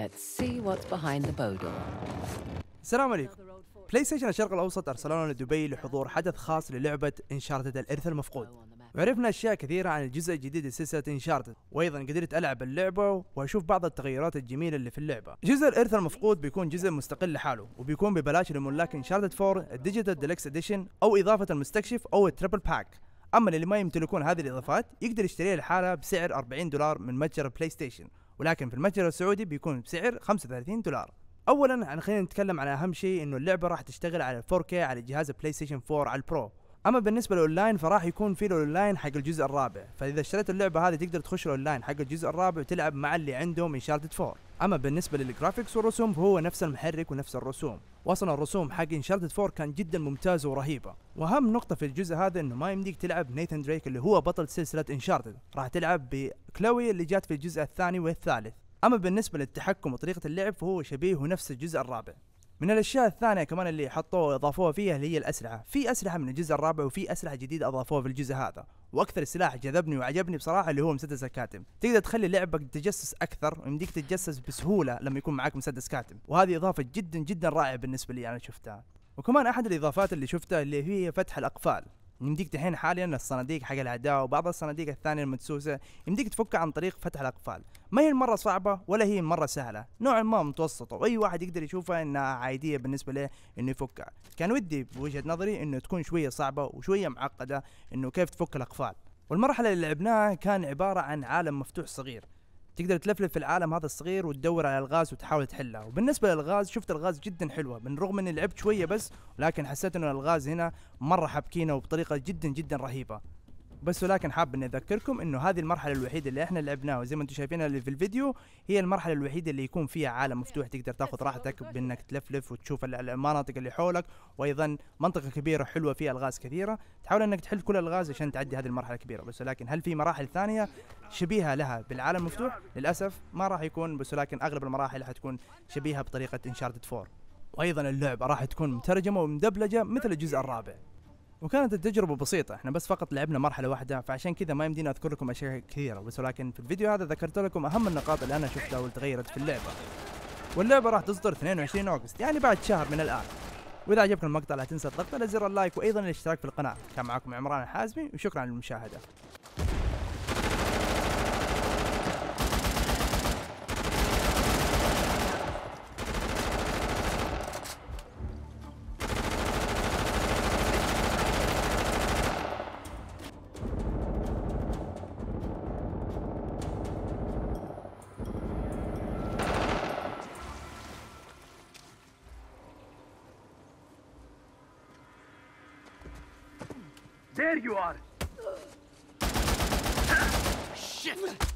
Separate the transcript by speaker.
Speaker 1: Let's see what's behind the bow door. السلام عليكم. بلاي ستيشن الشرق الاوسط ارسلونا لدبي لحضور حدث خاص للعبه انشارتد الارث المفقود. وعرفنا اشياء كثيره عن الجزء الجديد لسلسله انشارتد، وايضا قدرت العب اللعبه واشوف بعض التغيرات الجميله اللي في اللعبه. جزء الارث المفقود بيكون جزء مستقل لحاله، وبيكون ببلاش لملاك انشارتد 4 الديجيتال ديلكس اديشن او اضافه المستكشف او التربل باك. اما اللي ما يمتلكون هذه الاضافات يقدر يشتريها لحالها بسعر 40 دولار من متجر بلاي ستيشن ولكن في المتجر السعودي بيكون بسعر 35 دولار اولا يعني خلينا نتكلم على اهم شيء انه اللعبه راح تشتغل على 4K على جهاز بلاي ستيشن 4 على البرو اما بالنسبه للاونلاين فراح يكون في الاونلاين حق الجزء الرابع فاذا اشتريت اللعبه هذه تقدر تخش الاونلاين حق الجزء الرابع وتلعب مع اللي عندهم من شارتد 4 اما بالنسبه للجرافيكس والرسوم فهو نفس المحرك ونفس الرسوم واصلا الرسوم حق انشارتد 4 كان جدا ممتازه ورهيبه واهم نقطه في الجزء هذا انه ما يمديك تلعب نيثن دريك اللي هو بطل سلسله انشارتد راح تلعب بكلوي اللي جات في الجزء الثاني والثالث اما بالنسبه للتحكم وطريقه اللعب فهو شبيه ونفس الجزء الرابع من الاشياء الثانيه كمان اللي حطوها واضافوها فيها اللي هي الاسلحه في اسلحه من الجزء الرابع وفي اسلحه جديده اضافوها في الجزء هذا واكثر سلاح جذبني وعجبني بصراحه اللي هو مسدس الكاتم تقدر تخلي لعبك تجسس اكثر ويمديك تتجسس بسهوله لما يكون معك مسدس كاتم وهذه اضافه جدا جدا رائعه بالنسبه لي انا شفتها وكمان احد الاضافات اللي شفتها اللي هي فتح الاقفال يمديك دحين حاليا الصناديق حق الاعداء وبعض الصناديق الثانيه المدسوسه يمديك تفكها عن طريق فتح الاقفال ما هي المره صعبه ولا هي المره سهله نوعا ما متوسطه واي واحد يقدر يشوفها انها عاديه بالنسبه له انه يفكها كان ودي بوجهه نظري انه تكون شويه صعبه وشويه معقده انه كيف تفك الاقفال والمرحله اللي لعبناها كان عباره عن عالم مفتوح صغير تقدر تلفلف في العالم هذا الصغير وتدور على الغاز وتحاول تحلها وبالنسبه للغاز شفت الغاز جدا حلوه من رغم اني لعبت شويه بس لكن حسيت انه الغاز هنا مره حبكينه وبطريقه جدا جدا رهيبه بس ولكن حاب اني اذكركم انه هذه المرحله الوحيده اللي احنا لعبناها وزي ما انتم شايفينها اللي في الفيديو هي المرحله الوحيده اللي يكون فيها عالم مفتوح تقدر تاخذ راحتك بانك تلفلف وتشوف المناطق اللي حولك وايضا منطقه كبيره حلوه فيها الغاز كثيره تحاول انك تحل كل الالغاز عشان تعدي هذه المرحله الكبيره بس ولكن هل في مراحل ثانيه شبيهه لها بالعالم المفتوح للاسف ما راح يكون بس ولكن اغلب المراحل حتكون شبيهه بطريقه انشارتد 4 وايضا اللعبه راح تكون مترجمه ومدبلجه مثل الجزء الرابع وكانت التجربة بسيطة احنا بس فقط لعبنا مرحلة واحدة فعشان كذا ما يمدينا اذكر لكم اشياء كثيرة بس ولكن في الفيديو هذا ذكرت لكم اهم النقاط اللي انا شفتها واللي تغيرت في اللعبة واللعبة راح تصدر 22 اوغست يعني بعد شهر من الان واذا عجبكم المقطع لا تنسى الضغط على زر اللايك وايضا الاشتراك في القناة كان معكم عمران الحازمي وشكرا للمشاهدة There you are! Shit!